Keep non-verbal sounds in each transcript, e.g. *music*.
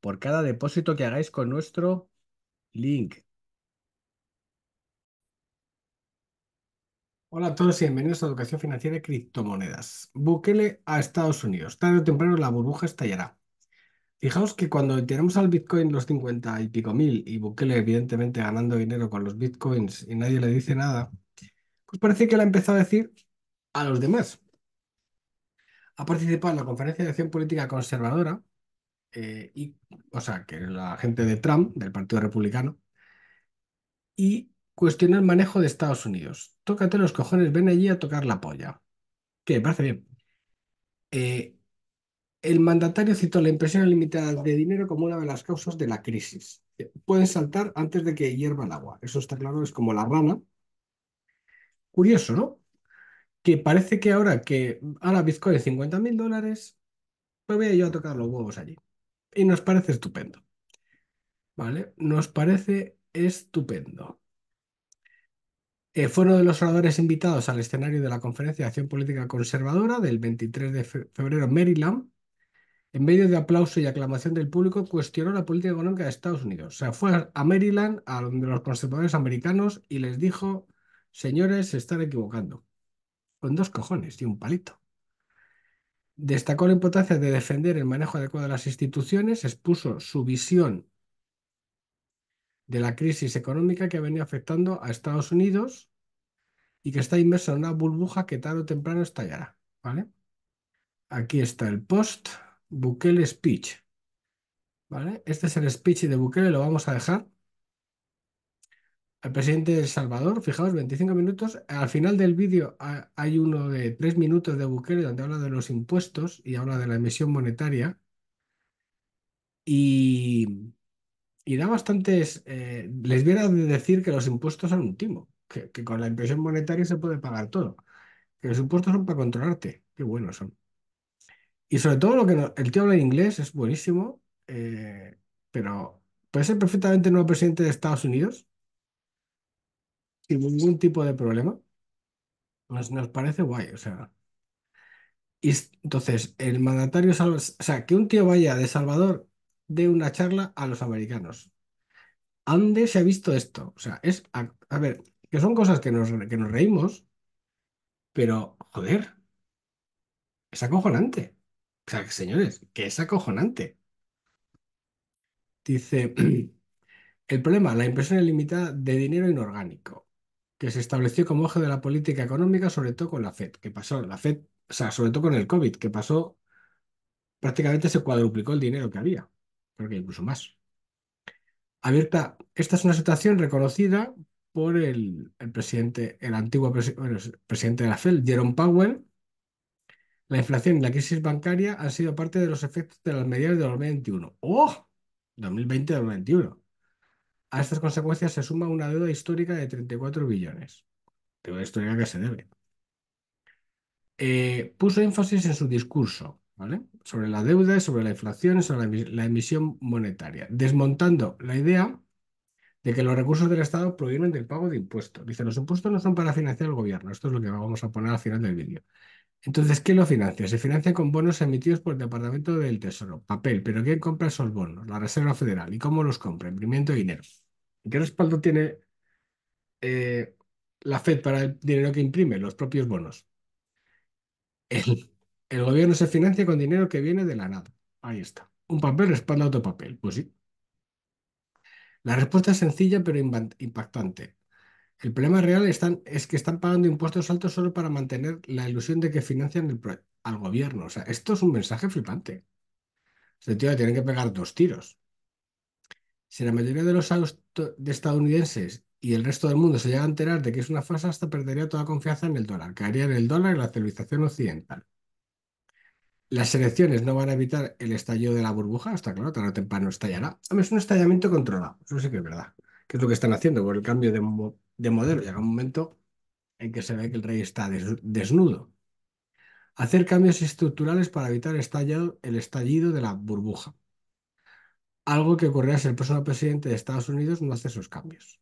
por cada depósito que hagáis con nuestro link. Hola a todos y bienvenidos a Educación Financiera y Criptomonedas. Bukele a Estados Unidos. Tarde o temprano la burbuja estallará. Fijaos que cuando tenemos al Bitcoin los 50 y pico mil y Bukele evidentemente ganando dinero con los Bitcoins y nadie le dice nada, pues parece que le ha empezado a decir a los demás. Ha participado en la conferencia de acción política conservadora eh, y, o sea, que la gente de Trump, del Partido Republicano, y cuestionó el manejo de Estados Unidos. Tócate los cojones, ven allí a tocar la polla. Que me parece bien. Eh, el mandatario citó la impresión limitada de dinero como una de las causas de la crisis. Pueden saltar antes de que hierva el agua. Eso está claro, es como la rana. Curioso, ¿no? Que parece que ahora que ahora Bitcoin 50 mil dólares, pues voy yo a tocar los huevos allí. Y nos parece estupendo. ¿Vale? Nos parece estupendo. Eh, fue uno de los oradores invitados al escenario de la Conferencia de Acción Política Conservadora del 23 de febrero en Maryland. En medio de aplauso y aclamación del público, cuestionó la política económica de Estados Unidos. O sea, fue a Maryland, a donde los conservadores americanos, y les dijo, señores, se están equivocando. Con dos cojones y un palito. Destacó la importancia de defender el manejo adecuado de las instituciones, expuso su visión de la crisis económica que venía afectando a Estados Unidos y que está inmersa en una burbuja que tarde o temprano estallará. ¿vale? Aquí está el post, Bukele Speech. ¿vale? Este es el speech de Bukele, lo vamos a dejar el presidente de El Salvador, fijaos, 25 minutos. Al final del vídeo hay uno de 3 minutos de Bukele donde habla de los impuestos y habla de la emisión monetaria. Y, y da bastantes... Eh, les viera de decir que los impuestos son un timo, que, con la emisión monetaria se puede pagar todo, que los impuestos son para controlarte. Qué buenos son. Y sobre todo lo que el tío habla en inglés es buenísimo, eh, pero puede ser perfectamente nuevo presidente de Estados Unidos sin ningún tipo de problema. nos parece guay, o sea. Y entonces, el mandatario, o sea, que un tío vaya de Salvador de una charla a los americanos. ¿Dónde se ha visto esto? O sea, es, a, ver, que son cosas que nos, que nos reímos, pero, joder, es acojonante. O sea, señores, que es acojonante. Dice, *clears throat* el problema, la impresión ilimitada de dinero inorgánico que se estableció como eje de la política económica, sobre todo con la FED, que pasó, la FED, o sea, sobre todo con el COVID, que pasó, prácticamente se cuadruplicó el dinero que había, creo que incluso más. Abierta, esta es una situación reconocida por el, presidente, el antiguo presidente de la FED, Jerome Powell. La inflación y la crisis bancaria han sido parte de los efectos de las medidas de 2021. ¡Oh! 2020-2021. A estas consecuencias se suma una deuda histórica de 34 billones. Deuda histórica que se debe. Eh, puso énfasis en su discurso ¿vale? sobre la deuda, sobre la inflación sobre la, emisión monetaria, desmontando la idea de que los recursos del Estado provienen del pago de impuestos. Dice, los impuestos no son para financiar el gobierno. Esto es lo que vamos a poner al final del vídeo. Entonces, ¿qué lo financia? Se financia con bonos emitidos por el Departamento del Tesoro, papel. ¿Pero quién compra esos bonos? La Reserva Federal. ¿Y cómo los compra? Imprimiendo dinero. ¿Qué respaldo tiene eh, la Fed para el dinero que imprime? Los propios bonos. El, gobierno se financia con dinero que viene de la nada. Ahí está. Un papel respalda otro papel. Pues sí. La respuesta es sencilla pero impactante. El problema real es que están pagando impuestos altos solo para mantener la ilusión de que financian al gobierno. O sea, esto es un mensaje flipante. Sentido tiene tienen que pegar dos tiros. Si la mayoría de los estadounidenses y el resto del mundo se llegan a enterar de que es una farsa, hasta perdería toda confianza en el dólar, caería en el dólar y la civilización occidental. Las elecciones no van a evitar el estallido de la burbuja, está claro, tarde o temprano estallará. Hombre, es un estallamiento controlado, eso sí que es verdad, que es lo que están haciendo por el cambio de, modelo. Llega un momento en que se ve que el rey está desnudo. Hacer cambios estructurales para evitar el estallido de la burbuja algo que ocurrirá si el próximo presidente de Estados Unidos no hace esos cambios.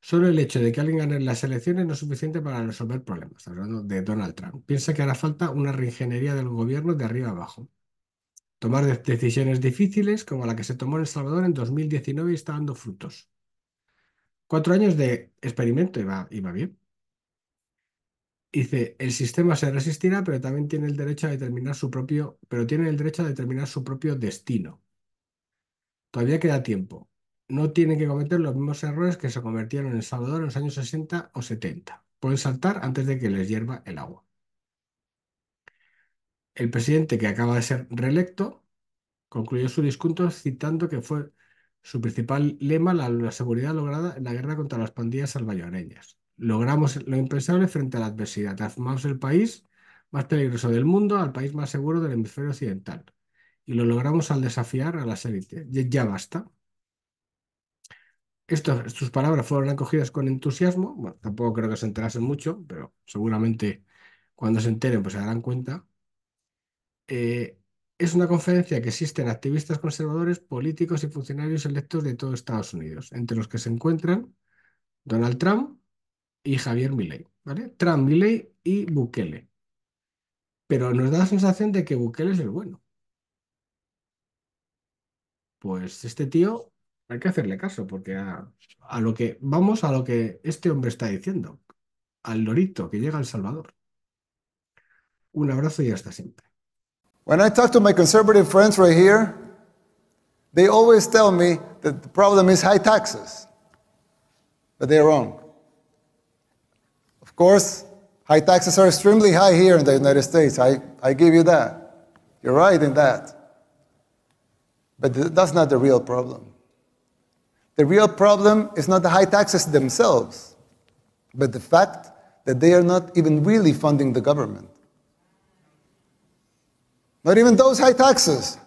Solo el hecho de que alguien gane las elecciones no es suficiente para resolver problemas. Hablando de Donald Trump. Piensa que hará falta una reingeniería del gobierno de arriba abajo. Tomar decisiones difíciles como la que se tomó en El Salvador en 2019 y está dando frutos. Cuatro años de experimento y va, y va bien. Dice, el sistema se resistirá, pero también tiene el derecho a determinar su propio, pero tiene el derecho a determinar su propio destino. Todavía queda tiempo. No tienen que cometer los mismos errores que se convirtieron en El Salvador en los años 60 o 70. Pueden saltar antes de que les hierva el agua. El presidente que acaba de ser reelecto concluyó su discurso citando que fue su principal lema la, seguridad lograda en la guerra contra las pandillas salvadoreñas. Logramos lo impensable frente a la adversidad. Transformamos el país más peligroso del mundo al país más seguro del hemisferio occidental y lo logramos al desafiar a la serie Ya, basta. estas sus palabras fueron acogidas con entusiasmo. Bueno, tampoco creo que se enterasen mucho, pero seguramente cuando se enteren pues se darán cuenta. Eh, es una conferencia que existen activistas conservadores, políticos y funcionarios electos de todo Estados Unidos, entre los que se encuentran Donald Trump y Javier Milley ¿vale? Trump, Milley y Bukele. Pero nos da la sensación de que Bukele es el bueno pues este tío hay que hacerle caso, porque a, a, lo que vamos a lo que este hombre está diciendo, al lorito que llega a El Salvador. Un abrazo y hasta siempre. When I talk to my conservative friends right here, they always tell me that the problem is high taxes. But they're wrong. Of course, high taxes are extremely high here in the United States. I, I give you that. You're right in that. But that's not the real problem. The real problem is not the high taxes themselves, but the fact that they are not even really funding the government. Not even those high taxes,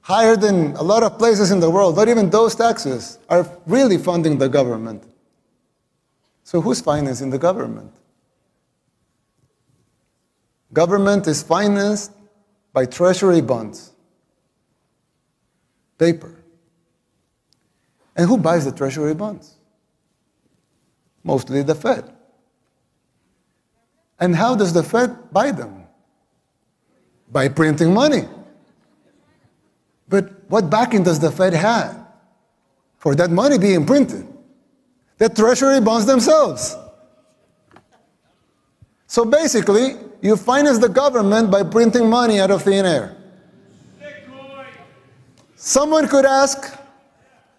higher than a lot of places in the world, not even those taxes are really funding the government. So who's financing the government? Government is financed by treasury bonds paper. And who buys the treasury bonds? Mostly the Fed. And how does the Fed buy them? By printing money. But what backing does the Fed have for that money being printed? The treasury bonds themselves. So basically, you finance the government by printing money out of thin air. Someone could ask,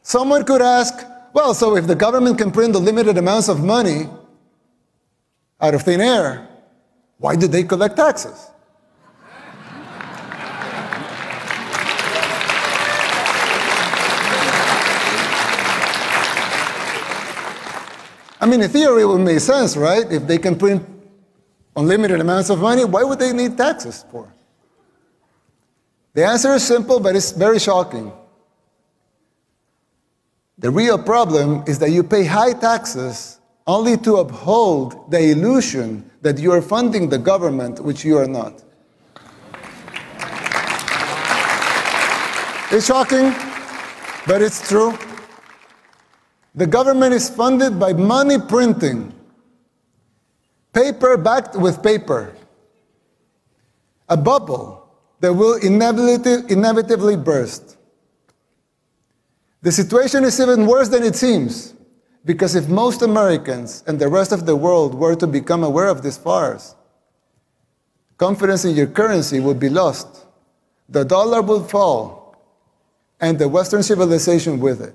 someone could ask, well, so if the government can print the limited amounts of money out of thin air, why do they collect taxes? I mean, in theory, it would make sense, right? If they can print unlimited amounts of money, why would they need taxes for? The answer is simple, but it's very shocking. The real problem is that you pay high taxes only to uphold the illusion that you are funding the government, which you are not. It's shocking, but it's true. The government is funded by money printing, paper backed with paper, a bubble that will inevitably burst. The situation is even worse than it seems, because if most Americans and the rest of the world were to become aware of these farce, confidence in your currency would be lost, the dollar would fall, and the Western civilization with it.